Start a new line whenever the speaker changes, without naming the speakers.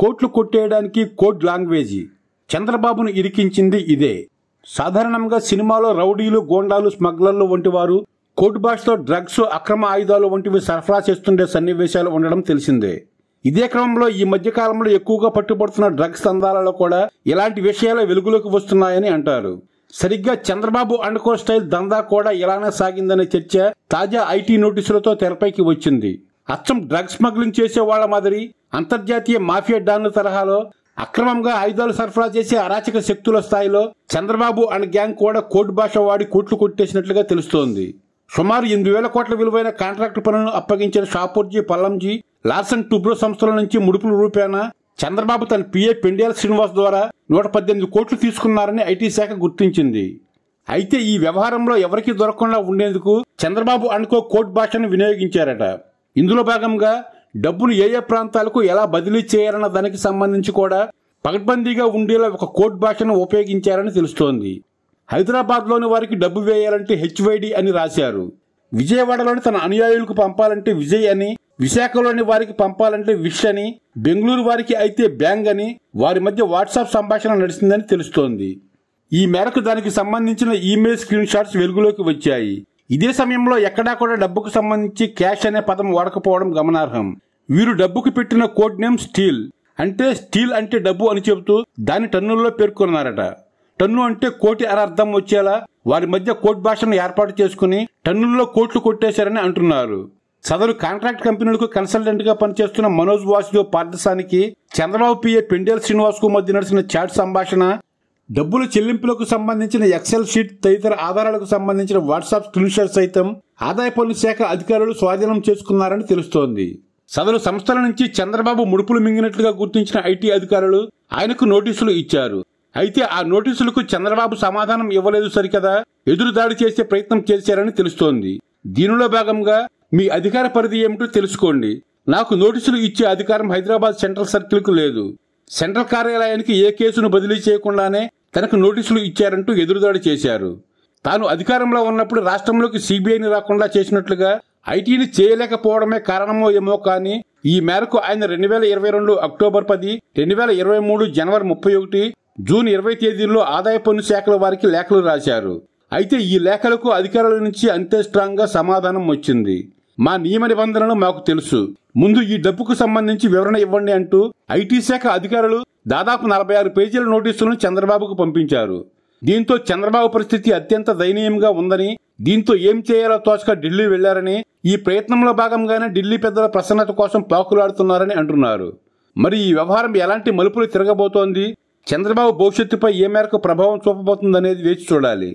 కోట్లు కొట్టేయడానికి కోడ్ లాంగ్వేజీ చంద్రబాబును ఇరికించింది ఇదే సాధారణంగా సినిమాలో రౌడీలు గోండాలు స్మగ్లర్లు వంటి వారు కోర్టు భాషతో డ్రగ్స్ అక్రమ ఆయుధాలు వంటివి సరఫరా చేస్తుండే సన్నివేశాలు ఉండడం తెలిసిందే ఇదే క్రమంలో ఈ మధ్య కాలంలో ఎక్కువగా పట్టుబడుతున్న డ్రగ్స్ తందాలలో కూడా ఇలాంటి విషయాలు వెలుగులోకి వస్తున్నాయని అంటారు సరిగ్గా చంద్రబాబు కో స్టైల్ దందా కూడా ఇలానే సాగిందనే చర్చ తాజా ఐటీ నోటీసులతో తెరపైకి వచ్చింది అచ్చం డ్రగ్స్ స్మగ్లింగ్ చేసే వాళ్ళ మాదిరి అంతర్జాతీయ మాఫియా డాన్ల తరహాలో అక్రమంగా ఆయుధాలు సరఫరా చేసే అరాచక శక్తుల స్థాయిలో చంద్రబాబు అండ్ గ్యాంగ్ కూడా కోర్టు భాష వాడి కోట్లు కొట్టేసినట్లుగా తెలుస్తోంది సుమారు ఎనిమిది వేల కోట్ల విలువైన కాంట్రాక్టు పనులను అప్పగించిన షాపూర్జీ పల్లంజీ లార్సన్ టూబ్రో సంస్థల నుంచి ముడుపుల రూపేణ చంద్రబాబు తన పిఏ పెండియాల శ్రీనివాస్ ద్వారా నూట పద్దెనిమిది కోట్లు తీసుకున్నారని ఐటీ శాఖ గుర్తించింది అయితే ఈ వ్యవహారంలో ఎవరికీ దొరకకుండా ఉండేందుకు చంద్రబాబు అనుకో కోర్టు భాషను వినియోగించారట ఇందులో భాగంగా డబ్బును ఏ ఏ ప్రాంతాలకు ఎలా బదిలీ చేయాలన్న దానికి సంబంధించి కూడా పగడ్బందీగా ఉండేలా ఒక కోర్టు భాషను ఉపయోగించారని తెలుస్తోంది హైదరాబాద్లోని వారికి డబ్బు వేయాలంటే హెచ్వైడి అని రాశారు విజయవాడలోని తన అనుయాయులకు పంపాలంటే విజయ్ అని విశాఖలోని వారికి పంపాలంటే విష్ అని బెంగళూరు వారికి అయితే బ్యాంగ్ అని వారి మధ్య వాట్సాప్ సంభాషణ నడిచిందని తెలుస్తోంది ఈ మేరకు దానికి సంబంధించిన ఈమెయిల్ స్క్రీన్ షాట్స్ వెలుగులోకి వచ్చాయి ఇదే సమయంలో ఎక్కడా కూడా డబ్బుకు సంబంధించి క్యాష్ అనే పదం వాడకపోవడం గమనార్హం వీరు డబ్బుకు పెట్టిన కోడ్ నేమ్ స్టీల్ అంటే స్టీల్ అంటే డబ్బు అని చెబుతూ దాని టన్నుల్లో పేర్కొన్నారట టన్ను అంటే కోటి అర్థం వచ్చేలా వారి మధ్య కోట్ భాషను ఏర్పాటు చేసుకుని టన్నుల్లో కోట్లు కొట్టేశారని అంటున్నారు సదరు కాంట్రాక్ట్ కంపెనీలకు కన్సల్టెంట్ గా పనిచేస్తున్న మనోజ్ వాసుదేవ్ పార్థసానికి చంద్రబాబు పిఏ పెండేల్ శ్రీనివాస్ కు మధ్య నడిచిన చాట్ సంభాషణ డబ్బుల చెల్లింపులకు సంబంధించిన ఎక్సెల్ షీట్ తదితర ఆధారాలకు సంబంధించిన వాట్సాప్ షాట్ సైతం ఆదాయ పన్ను శాఖ అధికారులు స్వాధీనం చేసుకున్నారని తెలుస్తోంది సదరు సంస్థల నుంచి చంద్రబాబు ముడుపులు మింగినట్లుగా గుర్తించిన ఐటీ అధికారులు ఆయనకు నోటీసులు ఇచ్చారు అయితే ఆ నోటీసులకు చంద్రబాబు సమాధానం ఇవ్వలేదు సరికదా ఎదురుదాడి చేసే ప్రయత్నం చేశారని తెలుస్తోంది దీనిలో భాగంగా మీ అధికార పరిధి ఏమిటో తెలుసుకోండి నాకు నోటీసులు ఇచ్చే అధికారం హైదరాబాద్ సెంట్రల్ సర్కిల్కు లేదు సెంట్రల్ కార్యాలయానికి ఏ కేసును బదిలీ చేయకుండానే తనకు నోటీసులు ఇచ్చారంటూ ఎదురుదాడి చేశారు తాను అధికారంలో ఉన్నప్పుడు రాష్ట్రంలోకి సీబీఐని రాకుండా చేసినట్లుగా ఐటీని చేయలేకపోవడమే కారణమో ఏమో కానీ ఈ మేరకు ఆయన రెండు వేల ఇరవై రెండు అక్టోబర్ పది రెండు వేల ఇరవై మూడు జనవరి ముప్పై ఒకటి జూన్ ఇరవై తేదీల్లో ఆదాయ పన్ను శాఖల వారికి లేఖలు రాశారు అయితే ఈ లేఖలకు అధికారుల నుంచి అంతే గా సమాధానం వచ్చింది మా నియమ నిబంధనలు మాకు తెలుసు ముందు ఈ డబ్బుకు సంబంధించి వివరణ ఇవ్వండి అంటూ ఐటీ శాఖ అధికారులు దాదాపు నలభై ఆరు పేజీల నోటీసులను చంద్రబాబుకు పంపించారు దీంతో చంద్రబాబు పరిస్థితి అత్యంత దయనీయంగా ఉందని దీంతో ఏం చేయాలో తోచక ఢిల్లీ వెళ్లారని ఈ ప్రయత్నంలో భాగంగానే ఢిల్లీ పెద్దల ప్రసన్నత కోసం పాకులాడుతున్నారని అంటున్నారు మరి ఈ వ్యవహారం ఎలాంటి మలుపులు తిరగబోతోంది చంద్రబాబు భవిష్యత్తుపై ఏ మేరకు ప్రభావం చూపబోతుందనేది వేచి చూడాలి